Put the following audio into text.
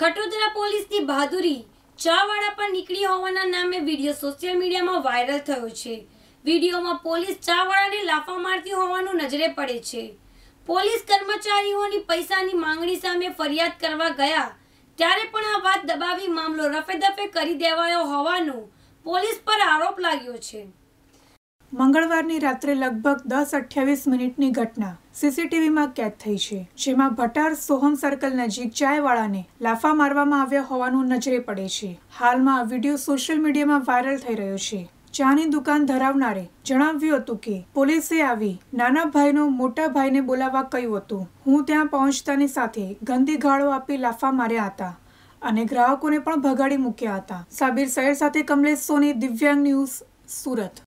ખટોદરા પોલીસની બહાદુરી ચાવાળા પર નીકળી હોવાના નામે વિડીયો સોશિયલ મીડિયામાં વાયરલ થયો છે વિડીયોમાં પોલીસ ચા ચાવાળાને લાફા મારતી હોવાનું નજરે પડે છે પોલીસ કર્મચારીઓની પૈસાની માંગણી સામે ફરિયાદ કરવા ગયા ત્યારે પણ આ વાત દબાવી મામલો રફે દફે કરી દેવાયો હોવાનો પોલીસ પર આરોપ લાગ્યો છે મંગળવારની રાત્રે લગભગ દસ અઠ્યાવીસ મિનિટની ઘટના સીસીટીવીમાં કેદ થઈ છે જેમાં ભટાર સોહમ સર્કલ નજીક ચાયવાળાને લાફા મારવામાં આવ્યા હોવાનું નજરે પડે છે હાલમાં આ વિડીયો સોશિયલ મીડિયામાં વાયરલ થઈ રહ્યો છે ચાની દુકાન ધરાવનારે જણાવ્યું હતું કે પોલીસે આવી નાના ભાઈનો મોટા ભાઈને બોલાવવા કહ્યું હતું હું ત્યાં પહોંચતાની સાથે ગંદી ગાળો આપી લાફા માર્યા હતા અને ગ્રાહકોને પણ ભગાડી મૂક્યા હતા સાબિર સૈયર સાથે કમલેશ સોની દિવ્યાંગ ન્યૂઝ સુરત